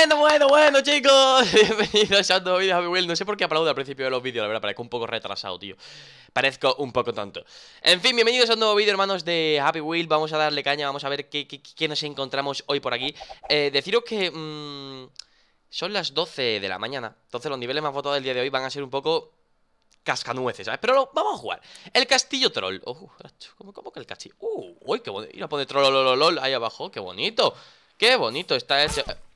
Bueno, bueno, bueno, chicos Bienvenidos a un nuevo vídeo Happy Wheel No sé por qué aplaudo al principio de los vídeos, la verdad Parezco un poco retrasado, tío Parezco un poco tonto En fin, bienvenidos a un nuevo vídeo, hermanos de Happy Wheel Vamos a darle caña, vamos a ver qué, nos encontramos hoy por aquí eh, Deciros que... Mm, son las 12 de la mañana Entonces los niveles más votados del día de hoy van a ser un poco cascanueces, ¿sabes? Pero vamos a jugar. El castillo troll. Oh, ¿cómo, que el castillo? Uh, uy, qué bonito. Y pone troll, ahí abajo. Qué bonito. Qué bonito está hecho. Este.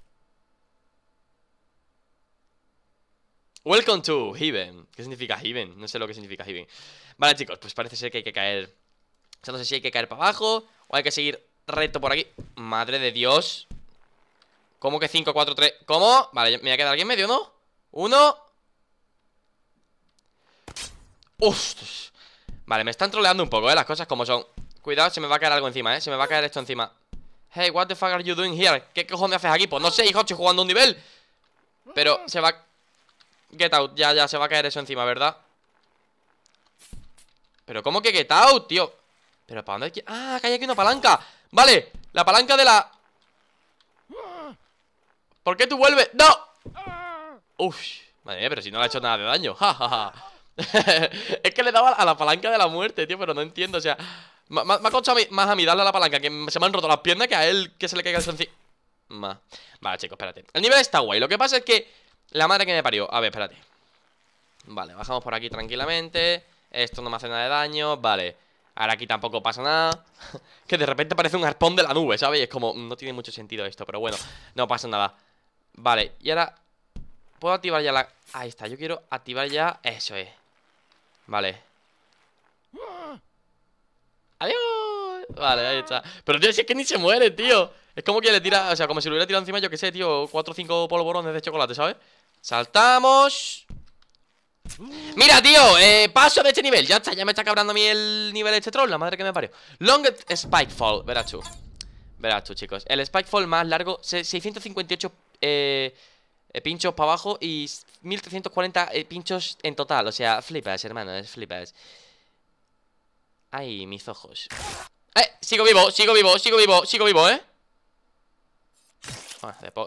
Welcome to Heaven. ¿Qué significa Heaven? No sé lo que significa Heaven. Vale, chicos, pues parece ser que hay que caer. O sea, no sé si hay que caer para abajo o hay que seguir recto por aquí. Madre de Dios. ¿Cómo que 5, 4, 3? ¿Cómo? Vale, me voy a quedar aquí en medio, ¿no? Uno. ¡Ostras! Vale, me están troleando un poco, ¿eh? Las cosas como son. Cuidado, se me va a caer algo encima, ¿eh? Se me va a caer esto encima. Hey, what the fuck are you doing here? ¿Qué cojones haces aquí? Pues no sé, hijo, estoy jugando un nivel. Pero se va... Get out, ya, ya, se va a caer eso encima, ¿verdad? Pero ¿cómo que get out, tío? Pero ¿para dónde hay que...? Ah, que hay aquí una palanca Vale, la palanca de la... ¿Por qué tú vuelves? ¡No! Uf, madre pero si no le ha hecho nada de daño Ja, ja, ja Es que le daba a la palanca de la muerte, tío Pero no entiendo, o sea Me ha costado más a mí darle a la palanca Que se me han roto las piernas que a él que se le caiga el sencillo Vale, chicos, espérate El nivel está guay Lo que pasa es que la madre que me parió. A ver, espérate. Vale, bajamos por aquí tranquilamente. Esto no me hace nada de daño. Vale. Ahora aquí tampoco pasa nada. que de repente parece un arpón de la nube, ¿sabes? es como, no tiene mucho sentido esto, pero bueno, no pasa nada. Vale, y ahora... ¿Puedo activar ya la...? Ahí está, yo quiero activar ya... Eso es. Vale. ¡Adiós! Vale, ahí está. Pero, tío, si es que ni se muere, tío. Es como que le tira... O sea, como si lo hubiera tirado encima, yo qué sé, tío, cuatro o cinco polvorones de chocolate, ¿sabes? Saltamos Mira, tío, eh, paso de este nivel Ya está, ya me está cabrando a mí el nivel de este troll La madre que me parió spike fall verás tú Verás tú, chicos El spike fall más largo 658 eh, pinchos para abajo Y 1340 eh, pinchos en total O sea, flipas, hermano, es flipas Ay, mis ojos Eh, sigo vivo, sigo vivo, sigo vivo, sigo vivo, eh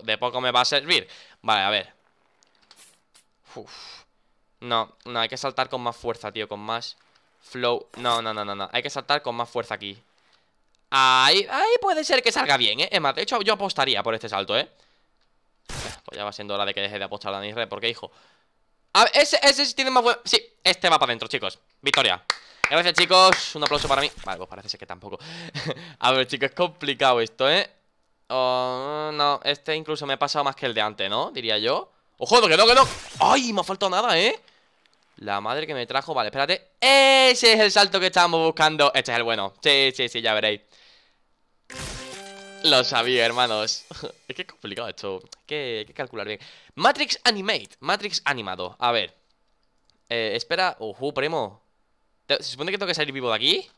de poco me va a servir Vale, a ver no, no, hay que saltar con más fuerza, tío Con más flow No, no, no, no, no Hay que saltar con más fuerza aquí Ahí, ahí puede ser que salga bien, ¿eh? Es más, de hecho yo apostaría por este salto, ¿eh? Pues ya va siendo hora de que deje de apostar a Red Porque, hijo a ver, ese, ese sí tiene más fuerza Sí, este va para adentro, chicos Victoria Gracias, chicos Un aplauso para mí Vale, pues parece que tampoco A ver, chicos, es complicado esto, ¿eh? Oh, no, este incluso me ha pasado más que el de antes, ¿no? Diría yo ¡Ojo, que no, que no! ¡Ay, me ha faltado nada, eh! La madre que me trajo, vale, espérate Ese es el salto que estábamos buscando Este es el bueno, sí, sí, sí, ya veréis Lo sabía, hermanos Es que es complicado esto hay que, calcular bien Matrix Animate, Matrix animado A ver eh, espera, ojo, primo ¿Se supone que tengo que salir vivo de aquí?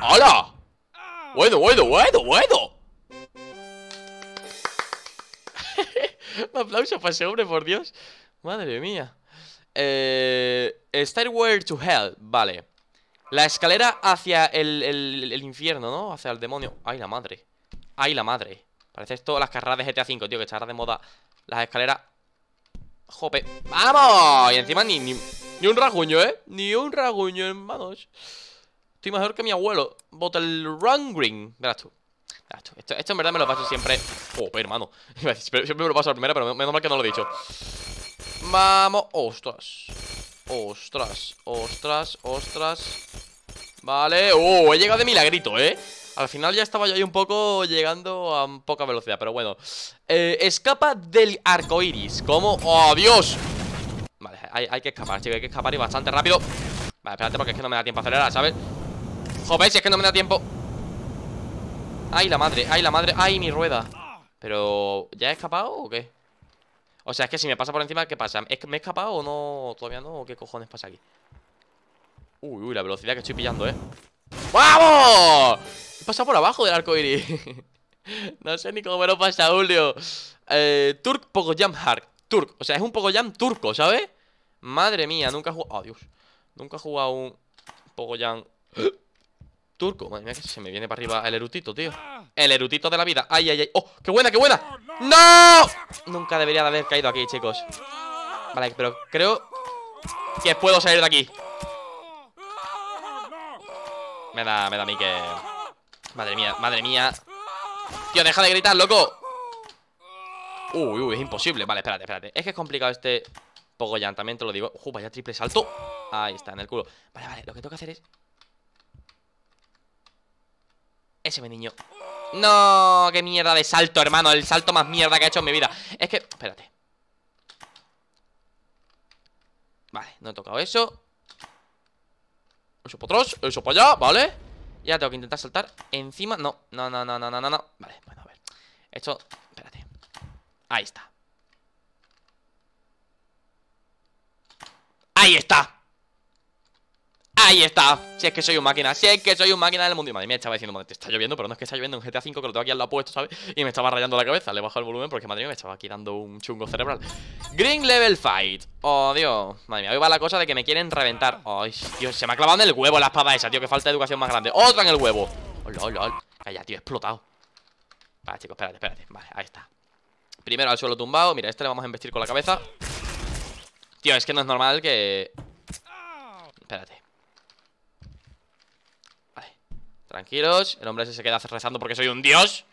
¡Hola! Bueno, bueno, bueno, bueno Un aplauso para ese hombre, por Dios. Madre mía. Eh, Stairway to Hell, vale. La escalera hacia el, infierno, ¿no? Hacia el demonio. ¡Ay, la madre! ¡Ay, la madre! Parece esto las carreras de GTA V, tío, que está de moda. Las escaleras. ¡Jope! ¡Vamos! Y encima ni, un rasguño, ¿eh? Ni un rasguño, hermanos. Estoy mejor que mi abuelo. Bottle Run Green, verás tú. Esto, en verdad me lo paso siempre Oh, hermano Siempre me lo paso a la pero menos mal que no lo he dicho Vamos Ostras Ostras Ostras Ostras Vale Oh, he llegado de milagrito, eh al final ya estaba yo ahí un poco llegando a poca velocidad, pero bueno eh, Escapa del arco iris ¿Cómo? ¡Oh, Dios! Vale, hay, que escapar, chicos, hay que escapar y bastante rápido Vale, espérate porque es que no me da tiempo a acelerar, ¿sabes? Joder, es que no me da tiempo ¡Ay, la madre! ¡Ay, la madre! ¡Ay, mi rueda! Pero... ¿Ya he escapado o qué? O sea, es que si me pasa por encima, ¿qué pasa? ¿Es que ¿Me he escapado o no? ¿Todavía no? qué cojones pasa aquí? Uy, uy, la velocidad que estoy pillando, ¿eh? ¡Vamos! He pasado por abajo del arco iris No sé ni cómo me lo pasa, Julio eh, Turk Pogoyam Hark Turk, o sea, es un Pogoyam turco, ¿sabes? Madre mía, nunca he jugado... Oh, Dios Nunca he jugado un Pogoyam turco. Madre mía, que se me viene para arriba el erutito, tío. El erutito de la vida. ¡Ay, ay, ay! ¡Oh, qué buena, qué buena! ¡No! Nunca debería de haber caído aquí, chicos. Vale, pero creo que puedo salir de aquí. Me da, me da a mí que... Madre mía, madre mía. Tío, deja de gritar, loco. Uy, uy, es imposible. Vale, espérate, espérate. Es que es complicado este poco también lo digo. ¡Uy, vaya triple salto. Ahí está, en el culo. Vale, vale, lo que tengo que hacer es ese mi niño No, qué mierda de salto, hermano El salto más mierda que he hecho en mi vida Es que, espérate Vale, no he tocado eso Eso para atrás, eso para allá, vale Ya tengo que intentar saltar encima No, no, no, no, no, no, no Vale, bueno, a ver Esto, espérate Ahí está Ahí está Ahí está, si es que soy un máquina, si es que soy un máquina del mundo madre mía, estaba diciendo, te está lloviendo, pero no es que está lloviendo Un GTA V Que lo tengo aquí al lado puesto, ¿sabes? Y me estaba rayando la cabeza, le bajo el volumen porque madre mía me estaba aquí dando un chungo cerebral Green level fight, oh Dios Madre mía, hoy va la cosa de que me quieren reventar Ay, Dios, se me ha clavado en el huevo la espada esa, tío Que falta educación más grande, otra en el huevo Oh, lol, lol, calla, tío, he explotado Vale, chicos, espérate, espérate, vale, ahí está Primero al suelo tumbado, mira, este le vamos a embestir con la cabeza Tío, es que no es normal que... Espérate Tranquilos El hombre ese se queda rezando porque soy un dios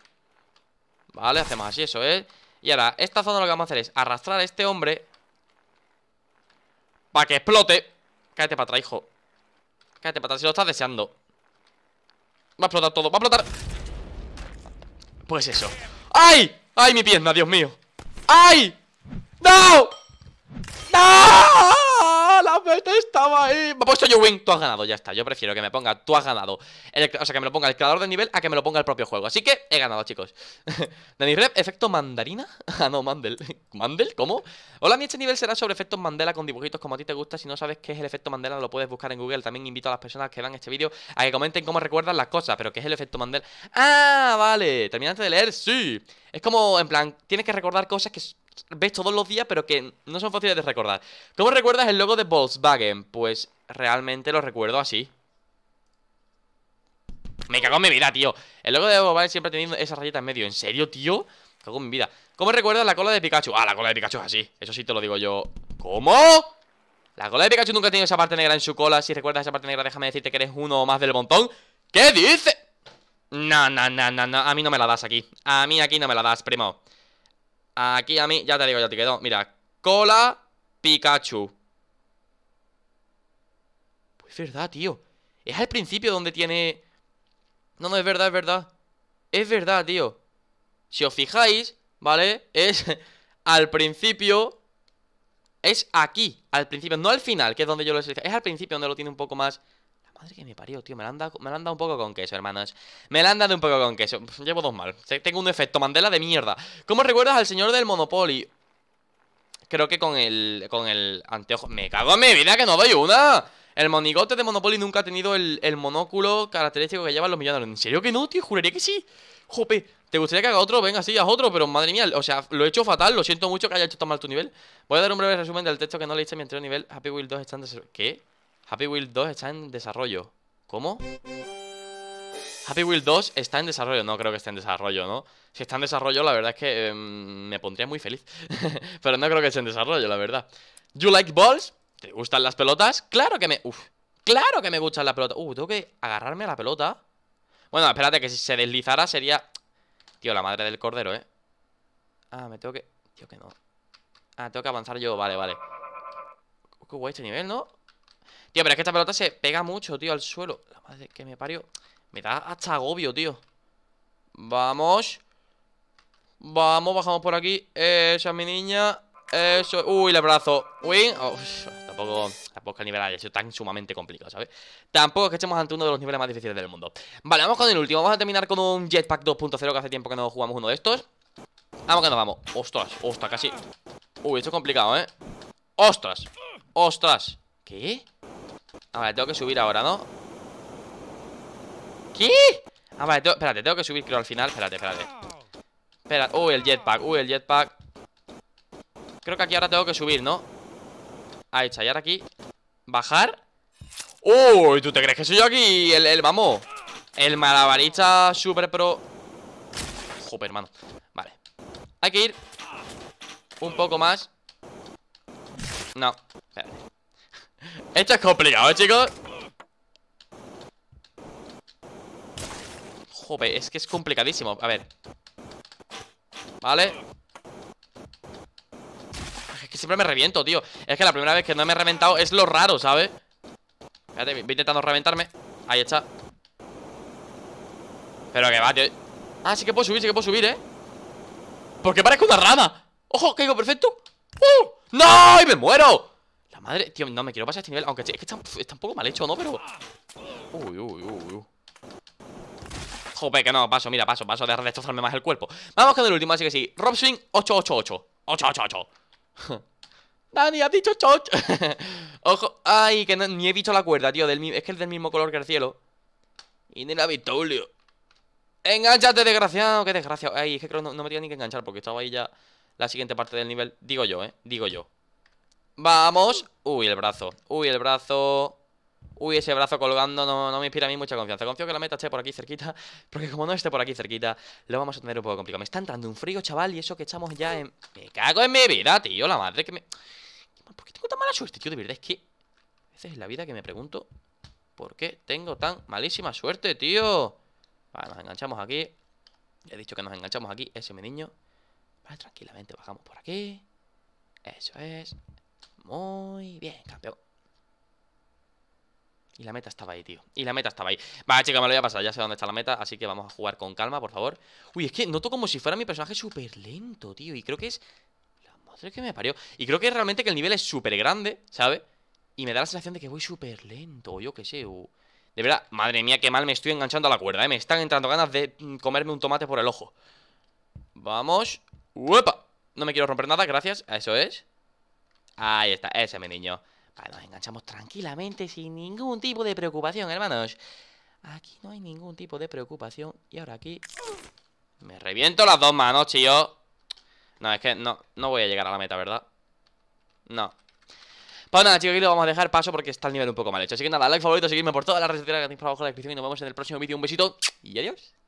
Vale, hacemos así, eso es ¿eh? Y ahora, esta zona lo que vamos a hacer es Arrastrar a este hombre Para que explote Cállate para atrás, hijo Cállate para atrás, si lo estás deseando Va a explotar todo, va a explotar Pues eso ¡Ay! ¡Ay, mi pierna, Dios mío! ¡Ay! ¡No! ¡No! estaba ahí. Me ha puesto yo win, tú has ganado, ya está. Yo prefiero que me ponga, tú has ganado. o sea, que me lo ponga el creador de nivel a que me lo ponga el propio juego. Así que he ganado, chicos. Danny Rep, efecto mandarina. ah, no, Mandel. ¿Mandel? ¿Cómo? Hola, mi este nivel será sobre efectos Mandela con dibujitos como a ti te gusta. Si no sabes qué es el efecto Mandela, lo puedes buscar en Google. También invito a las personas que vean este vídeo a que comenten cómo recuerdan las cosas. Pero ¿qué es el efecto Mandela? Ah, vale. Terminante de leer, sí. Es como, en plan, tienes que recordar cosas que ves todos los días, pero que no son fáciles de recordar. ¿Cómo recuerdas el logo de Volkswagen? Pues realmente lo recuerdo así. Me cago en mi vida, tío. El logo de Volkswagen siempre ha tenido esa rayitas en medio. ¿En serio, tío? Me cago en mi vida. ¿Cómo recuerdas la cola de Pikachu? Ah, la cola de Pikachu es así. Eso sí te lo digo yo. ¿Cómo? La cola de Pikachu nunca ha tenido esa parte negra en su cola. Si recuerdas esa parte negra, déjame decirte que eres uno o más del montón. ¿Qué dices? no, no, no, no. A mí no me la das aquí. A mí aquí no me la das, primo. Aquí a mí, ya te digo, ya te quedó. Mira, cola Pikachu. Pues es verdad, tío. Es al principio donde tiene... No, no, es verdad, es verdad. Es verdad, tío. Si os fijáis, ¿vale? Es al principio... Es aquí, al principio, no al final, que es donde yo lo he Es al principio donde lo tiene un poco más Madre que me parió, tío. Me la, han dado, un poco con queso, hermanos. Me la han dado un poco con queso. Llevo dos mal. Tengo un efecto Mandela de mierda. ¿Cómo recuerdas al señor del Monopoly? Creo que con el, con el anteojo. ¡Me cago en mi vida que no doy una! El monigote de Monopoly nunca ha tenido el, monóculo característico que llevan los millonarios. ¿En serio que no, tío? Juraría que sí. Jope, ¿te gustaría que haga otro? Venga, sí, haz otro, pero madre mía, o sea, lo he hecho fatal, lo siento mucho que haya hecho tan mal tu nivel. Voy a dar un breve resumen del texto que no leíste Mientras nivel. Happy Wheel 2 estándar. ¿Qué? Happy Wheel 2 está en desarrollo. ¿Cómo? Happy Wheel 2 está en desarrollo. No creo que esté en desarrollo, ¿no? Si está en desarrollo, la verdad es que em, me pondría muy feliz. Pero no creo que esté en desarrollo, la verdad. ¿You like balls? ¿Te gustan las pelotas? ¡Claro que me... ¡Uf! ¡Claro que me gustan las pelotas! ¡Uh! Tengo que agarrarme a la pelota. Bueno, espérate, que si se deslizara sería... Tío, la madre del cordero, ¿eh? Ah, me tengo que... Tío, que no. Ah, tengo que avanzar yo. Vale, vale. Qué guay este nivel, ¿no? Tío, pero es que esta pelota se pega mucho, tío, al suelo La madre que me parió Me da hasta agobio, tío Vamos Vamos, bajamos por aquí Esa es mi niña Eso Uy, el brazo oh, Uy Tampoco Tampoco, que el nivel haya sido tan sumamente complicado, ¿sabes? Tampoco es que estemos ante uno de los niveles más difíciles del mundo Vale, vamos con el último Vamos a terminar con un Jetpack 2.0 Que hace tiempo que no jugamos uno de estos Vamos que nos vamos Ostras, ostras, casi Uy, esto es complicado, ¿eh? Ostras Ostras ¿Qué? Ah, vale, tengo que subir ahora, ¿no? ¿Qué? Ah, vale, tengo... espérate, tengo que subir creo al final Espérate, espérate Espera, uy, uh, el jetpack, uy, uh, el jetpack Creo que aquí ahora tengo que subir, ¿no? Ahí está, y ahora aquí Bajar Uy, ¿tú te crees que soy yo aquí? El, el vamos El malabarista super pro Joder, hermano Vale Hay que ir Un poco más No Espérate esto es complicado, ¿eh, chicos. Joder, es que es complicadísimo. A ver. Vale. Es que siempre me reviento, tío. Es que la primera vez que no me he reventado es lo raro, ¿sabes? Espérate, voy intentando reventarme. Ahí está. Pero que va, tío. Ah, sí que puedo subir, sí que puedo subir, ¿eh? Porque parezco una rana ¡Ojo! Caigo perfecto. ¡Uh! ¡No! ¡Y me muero! madre... Tío, no, me quiero pasar este nivel. Aunque es que está, un poco mal hecho, ¿no? Pero... Uy, uy, uy, uy. Jope, que no, paso, mira, paso, paso de destrozarme más el cuerpo. Vamos con el último, así que sí. Rob Swing 888. 888. Dani, has dicho choch. Ojo. Ay, que ni he visto la cuerda, tío. es que es del mismo color que el cielo. Y ni la Vitolio. Enganchate, desgraciado. Qué desgraciado. Ay, es que creo no, no me tenía ni que enganchar porque estaba ahí ya la siguiente parte del nivel. Digo yo, eh. Digo yo. Vamos Uy, el brazo Uy, el brazo Uy, ese brazo colgando no, no, me inspira a mí mucha confianza. Confío que la meta esté por aquí cerquita, porque como no esté por aquí cerquita, lo vamos a tener un poco complicado. Me está entrando un frío, chaval, y eso que echamos ya en... Me cago en mi vida, tío, la madre que me... ¿Por qué tengo tan mala suerte, tío? De verdad, es que... Esa es la vida que me pregunto por qué tengo tan malísima suerte, tío. Vale, nos enganchamos aquí. he dicho que nos enganchamos aquí, ese mi niño. Vale, tranquilamente bajamos por aquí. Eso es. Muy bien, campeón. Y la meta estaba ahí, tío. Y la meta estaba ahí. Va, chica, me lo voy a pasar. Ya sé dónde está la meta, así que vamos a jugar con calma, por favor. Uy, es que noto como si fuera mi personaje súper lento, tío. Y creo que es... La madre que me parió. Y creo que realmente que el nivel es súper grande, ¿sabes? Y me da la sensación de que voy súper lento, o yo qué sé, De verdad, madre mía, qué mal me estoy enganchando a la cuerda, ¿eh? Me están entrando ganas de mm, comerme un tomate por el ojo. Vamos. ¡Uepa! No me quiero romper nada, gracias. Eso es. Ahí está, ese es mi niño. Vale, nos enganchamos tranquilamente sin ningún tipo de preocupación, hermanos. Aquí no hay ningún tipo de preocupación. Y ahora aquí... Me reviento las dos manos, tío. No, es que no, no voy a llegar a la meta, ¿verdad? No. Pues nada, chicos, aquí lo vamos a dejar paso porque está el nivel un poco mal hecho. Así que nada, like favorito, seguidme por todas las redes sociales que tenéis abajo en la descripción y nos vemos en el próximo vídeo. Un besito y adiós.